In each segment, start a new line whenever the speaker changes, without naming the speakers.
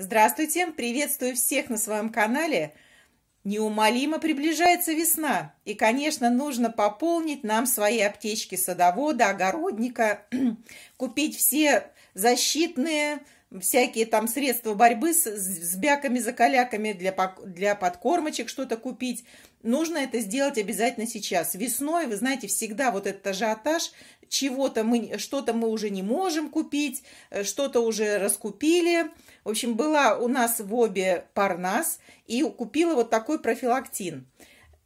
Здравствуйте, приветствую всех на своем канале. Неумолимо приближается весна, и, конечно, нужно пополнить нам свои аптечки садовода, огородника, купить все защитные всякие там средства борьбы с, с бяками-закаляками для, для подкормочек что-то купить. Нужно это сделать обязательно сейчас. Весной, вы знаете, всегда вот этот ажиотаж, чего-то мы, что-то мы уже не можем купить, э, что-то уже раскупили. В общем, была у нас в обе парнас и купила вот такой профилактин.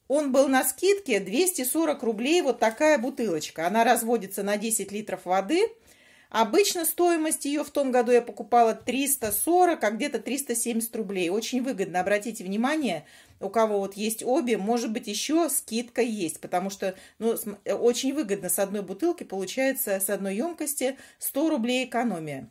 Он был на скидке 240 рублей, вот такая бутылочка. Она разводится на 10 литров воды – Обычно стоимость ее в том году я покупала 340, а где-то 370 рублей. Очень выгодно, обратите внимание, у кого вот есть обе, может быть, еще скидка есть, потому что ну, э, очень выгодно с одной бутылки получается, с одной емкости 100 рублей экономия.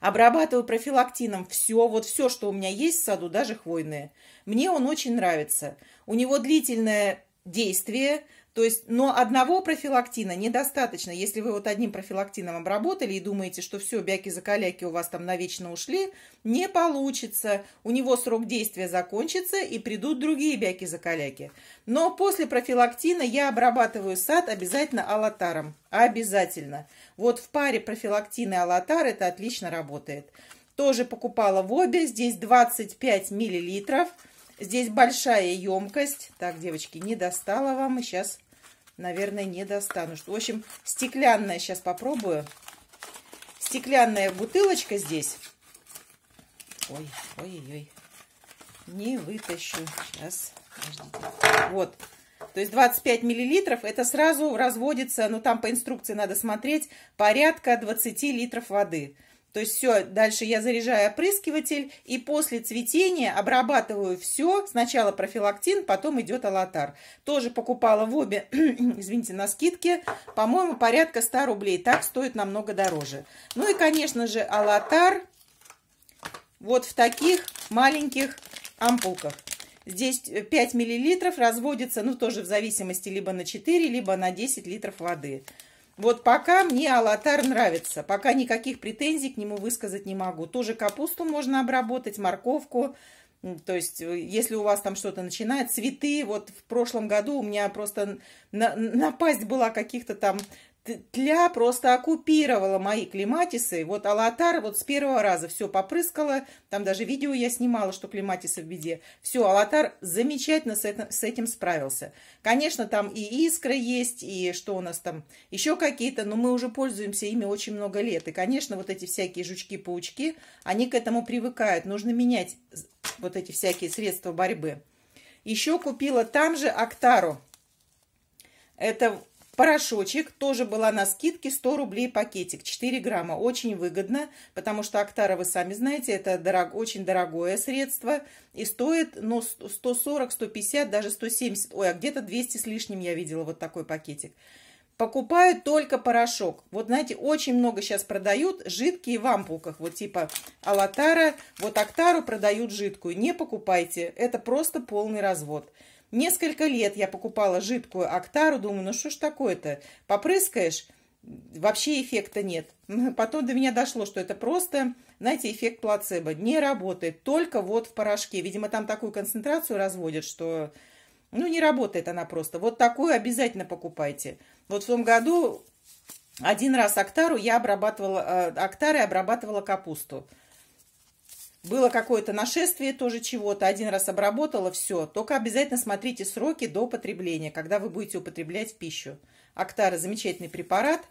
Обрабатываю профилактином все, вот все, что у меня есть в саду, даже хвойные. Мне он очень нравится. У него длительное действие – то есть, но одного профилактина недостаточно. Если вы вот одним профилактином обработали и думаете, что все, бяки-закаляки у вас там навечно ушли, не получится. У него срок действия закончится и придут другие бяки-закаляки. Но после профилактина я обрабатываю сад обязательно алатаром. Обязательно. Вот в паре профилактина и алатар это отлично работает. Тоже покупала в обе. Здесь 25 миллилитров Здесь большая емкость. Так, девочки, не достала вам. И сейчас, наверное, не достану. В общем, стеклянная сейчас попробую. Стеклянная бутылочка здесь. Ой, ой-ой-ой. Не вытащу. Сейчас. Подождите. Вот. То есть 25 миллилитров, это сразу разводится, ну там по инструкции надо смотреть, порядка 20 литров воды. То есть все, дальше я заряжаю опрыскиватель и после цветения обрабатываю все. Сначала профилактин, потом идет алатар. Тоже покупала в обе, извините, на скидке. По-моему, порядка 100 рублей. Так стоит намного дороже. Ну и, конечно же, алатар вот в таких маленьких ампулках. Здесь 5 э, миллилитров разводится, ну тоже в зависимости либо на 4, либо на 10 литров воды. Вот пока мне алатар нравится, пока никаких претензий к нему высказать не могу. Тоже капусту можно обработать, морковку. То есть, э, если у вас там что-то начинает, цветы, вот в прошлом году у меня просто на, напасть была каких-то там тля просто оккупировала мои клематисы. Вот Алатар вот с первого раза все попрыскала. Там даже видео я снимала, что клематисы в беде. Все, Алатар замечательно с, это, с этим справился. Конечно, там и искры есть, и что у нас там еще какие-то, но мы уже пользуемся ими очень много лет. И, конечно, вот эти всякие жучки-паучки, они к этому привыкают. Нужно менять вот эти всякие средства борьбы. Еще купила там же Актару. Это Порошочек тоже была на скидке 100 рублей пакетик, 4 грамма. Очень выгодно, потому что Актара, вы сами знаете, это дорог, очень дорогое средство. И стоит ну, 140, 150, даже 170, ой, а где-то 200 с лишним я видела вот такой пакетик. Покупаю только порошок. Вот знаете, очень много сейчас продают жидкие в ампулках. Вот типа Алатара, вот Актару продают жидкую. Не покупайте, это просто полный развод. Несколько лет я покупала жидкую Актару, думаю, ну что ж такое-то, попрыскаешь, вообще эффекта нет. Потом до меня дошло, что это просто, знаете, эффект плацебо. Не работает, только вот в порошке. Видимо, там такую концентрацию разводят, что... Ну, не работает она просто. Вот такую обязательно покупайте. Вот в том году один раз Актару я обрабатывала... Актары э, обрабатывала капусту. Было какое-то нашествие тоже чего-то, один раз обработала, все. Только обязательно смотрите сроки до потребления, когда вы будете употреблять пищу. Актара замечательный препарат.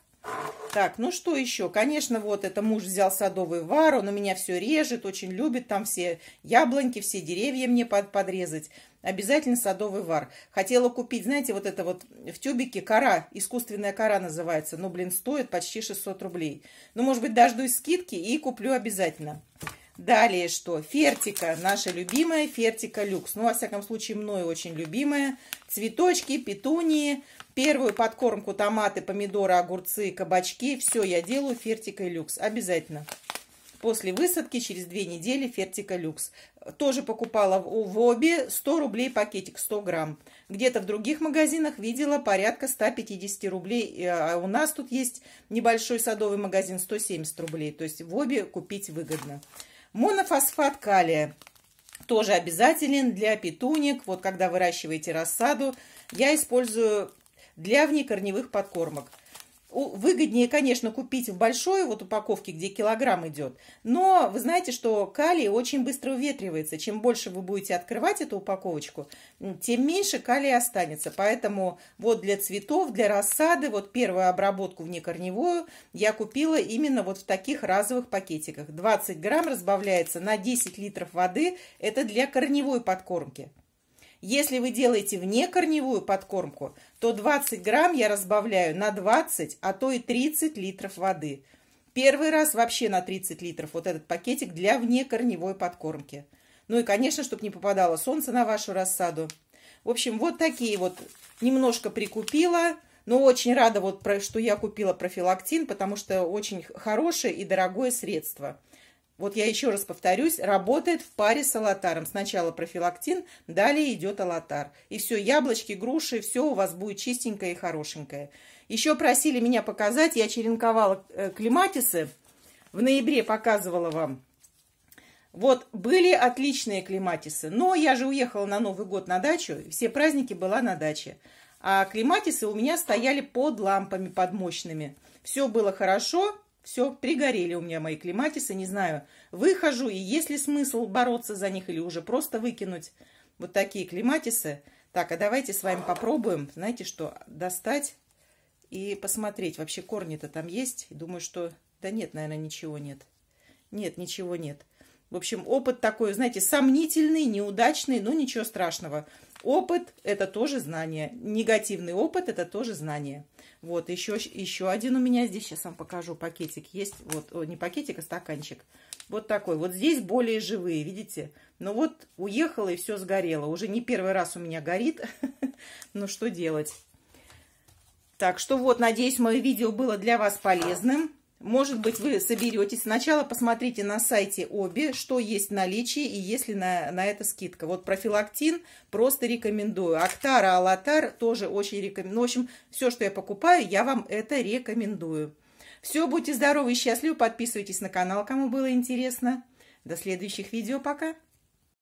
Так, ну что еще? Конечно, вот это муж взял садовый вар, он у меня все режет, очень любит там все яблоньки, все деревья мне под, подрезать. Обязательно садовый вар. Хотела купить, знаете, вот это вот в тюбике кора, искусственная кора называется. Ну, блин, стоит почти 600 рублей. Ну, может быть, дождусь скидки и куплю обязательно. Далее что? Фертика, наша любимая фертика люкс. Ну, во всяком случае, мной очень любимая. Цветочки, петунии, первую подкормку томаты, помидоры, огурцы, кабачки. Все я делаю фертикой люкс. Обязательно. После высадки через две недели фертика люкс. Тоже покупала в обе 100 рублей пакетик, 100 грамм. Где-то в других магазинах видела порядка 150 рублей. А у нас тут есть небольшой садовый магазин 170 рублей. То есть в обе купить выгодно. Монофосфат калия тоже обязателен для петуник. Вот когда выращиваете рассаду, я использую для внекорневых подкормок. Выгоднее, конечно, купить в большой вот упаковке, где килограмм идет. Но вы знаете, что калий очень быстро уветривается. Чем больше вы будете открывать эту упаковочку, тем меньше калия останется. Поэтому вот для цветов, для рассады, вот первую обработку внекорневую я купила именно вот в таких разовых пакетиках. 20 грамм разбавляется на 10 литров воды. Это для корневой подкормки. Если вы делаете внекорневую подкормку, то 20 грамм я разбавляю на 20, а то и 30 литров воды. Первый раз вообще на 30 литров вот этот пакетик для внекорневой подкормки. Ну и, конечно, чтобы не попадало солнце на вашу рассаду. В общем, вот такие вот немножко прикупила. Но очень рада, вот, что я купила профилактин, потому что очень хорошее и дорогое средство. Вот я еще раз повторюсь, работает в паре с Аллатаром. Сначала профилактин, далее идет Аллатар, И все, яблочки, груши, все у вас будет чистенькое и хорошенькое. Еще просили меня показать, я черенковала э, клематисы. В ноябре показывала вам. Вот были отличные клематисы, но я же уехала на Новый год на дачу, все праздники была на даче. А клематисы у меня стояли под лампами, под мощными. Все было хорошо, все, пригорели у меня мои клематисы, не знаю, выхожу, и есть ли смысл бороться за них или уже просто выкинуть вот такие клематисы. Так, а давайте с вами попробуем, знаете что, достать и посмотреть, вообще корни-то там есть. Думаю, что... Да нет, наверное, ничего нет. Нет, ничего нет. В общем, опыт такой, знаете, сомнительный, неудачный, но ничего страшного. Опыт – это тоже знание. Негативный опыт – это тоже знание. Вот, еще, еще один у меня здесь, сейчас вам покажу, пакетик есть. Вот, о, не пакетик, а стаканчик. Вот такой. Вот здесь более живые, видите? Но ну вот уехала и все сгорело. Уже не первый раз у меня горит. Ну, что делать? Так что вот, надеюсь, мое видео было для вас полезным. Может быть, вы соберетесь. Сначала посмотрите на сайте обе, что есть в наличии и есть ли на, на это скидка. Вот профилактин просто рекомендую. Актара, Алатар тоже очень рекомендую. Ну, в общем, все, что я покупаю, я вам это рекомендую. Все, будьте здоровы и счастливы. Подписывайтесь на канал, кому было интересно. До следующих видео. Пока!